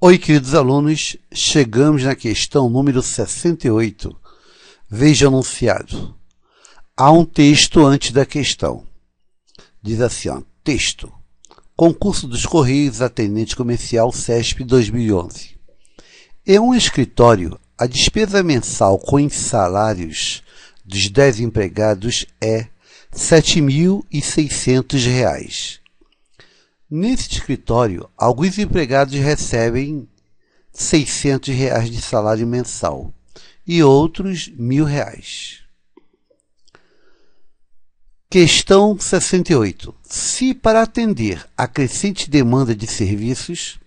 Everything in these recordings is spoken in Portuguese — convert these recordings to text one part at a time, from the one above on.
Oi, queridos alunos, chegamos na questão número 68. Veja anunciado. Há um texto antes da questão. Diz assim, ó, texto. Concurso dos Correios Atendente Comercial CESP 2011. Em um escritório, a despesa mensal com os salários dos 10 empregados é R$ 7.600. Neste escritório, alguns empregados recebem 600 reais de salário mensal e outros mil reais. Questão 68. Se para atender a crescente demanda de serviços,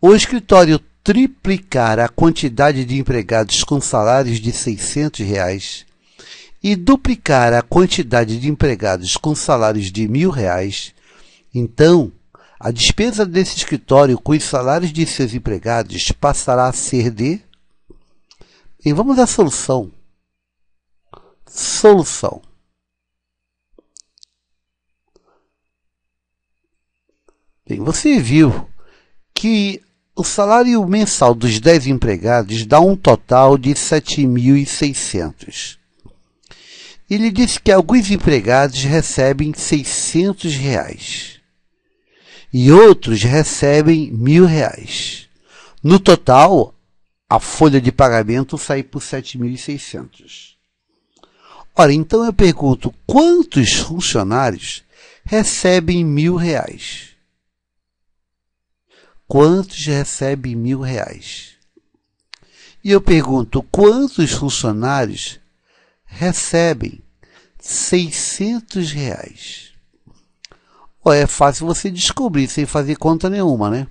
o escritório triplicar a quantidade de empregados com salários de 600 reais e duplicar a quantidade de empregados com salários de mil reais, então a despesa desse escritório com os salários de seus empregados passará a ser de. E vamos à solução. Solução. Bem, você viu que o salário mensal dos 10 empregados dá um total de 7.600. Ele disse que alguns empregados recebem 600 reais e outros recebem mil reais. No total, a folha de pagamento sai por 7.600. Ora, então eu pergunto, quantos funcionários recebem mil reais? Quantos recebem mil reais? E eu pergunto, quantos funcionários recebem 600 reais? é fácil você descobrir sem fazer conta nenhuma, né?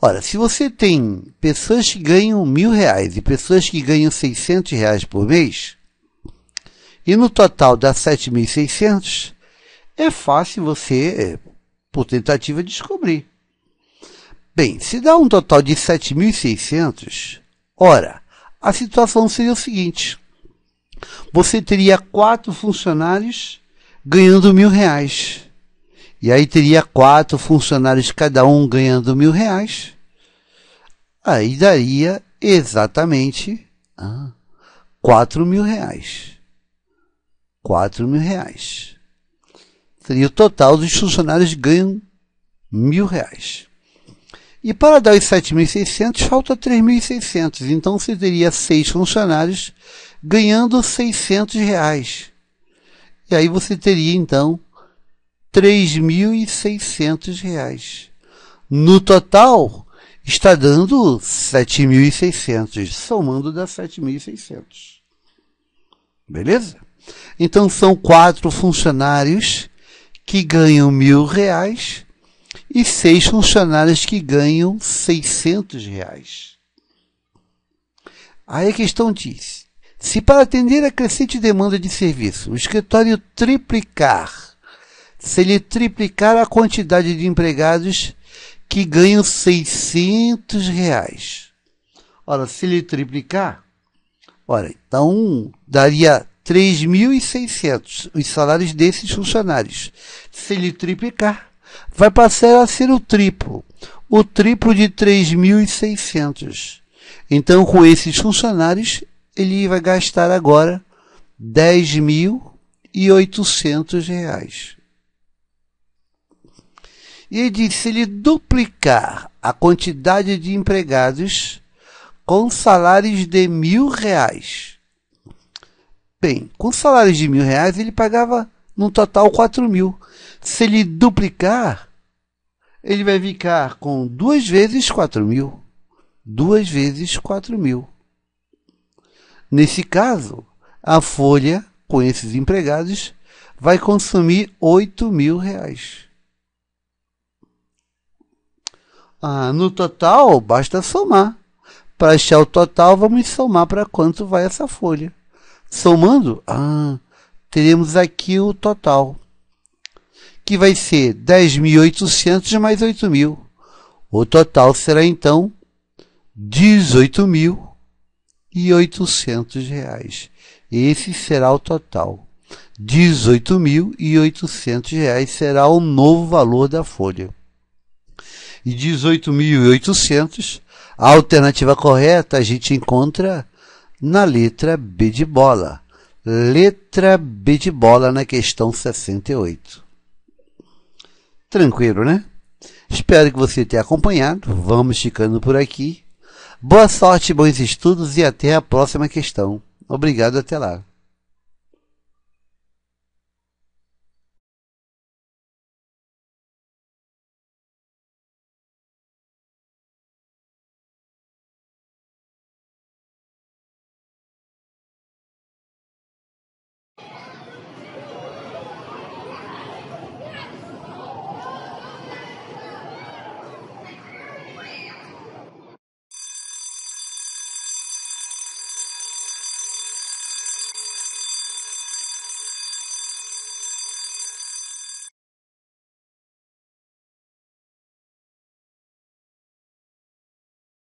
Ora, se você tem pessoas que ganham mil reais e pessoas que ganham 600 reais por mês, e no total dá 7.600, é fácil você, é, por tentativa, descobrir. Bem, se dá um total de 7.600, ora, a situação seria o seguinte: você teria quatro funcionários ganhando mil reais e aí teria quatro funcionários, cada um ganhando mil reais. Aí daria exatamente ah, quatro mil reais. Quatro mil reais. Seria o total dos funcionários ganham mil reais. E para dar os 7.600, falta 3.600. Então você teria seis funcionários ganhando 600 reais. E aí você teria, então, 3.600 reais. No total, está dando 7.600, somando dá 7.600. Beleza? Então são quatro funcionários que ganham mil reais e seis funcionários que ganham 600 reais. Aí a questão diz: se para atender a crescente demanda de serviço o escritório triplicar se ele triplicar a quantidade de empregados que ganham 600 reais. Ora, se ele triplicar, ora, então daria 3.600 os salários desses funcionários. Se ele triplicar, vai passar a ser o triplo, o triplo de 3.600. Então, com esses funcionários, ele vai gastar agora 10.800 reais e diz: se lhe duplicar a quantidade de empregados com salários de mil reais. Bem, com salários de mil reais ele pagava no total quatro mil. Se lhe duplicar, ele vai ficar com duas vezes quatro mil. Duas vezes quatro mil. Nesse caso, a folha com esses empregados vai consumir oito mil reais. Ah, no total, basta somar. Para achar o total, vamos somar para quanto vai essa folha. Somando, ah, teremos aqui o total, que vai ser 10.800 mais 8.000. O total será então 18.800 reais. Esse será o total. 18.800 reais será o novo valor da folha e 18.800, a alternativa correta a gente encontra na letra B de bola. Letra B de bola na questão 68. Tranquilo, né? Espero que você tenha acompanhado. Vamos ficando por aqui. Boa sorte, bons estudos e até a próxima questão. Obrigado, até lá.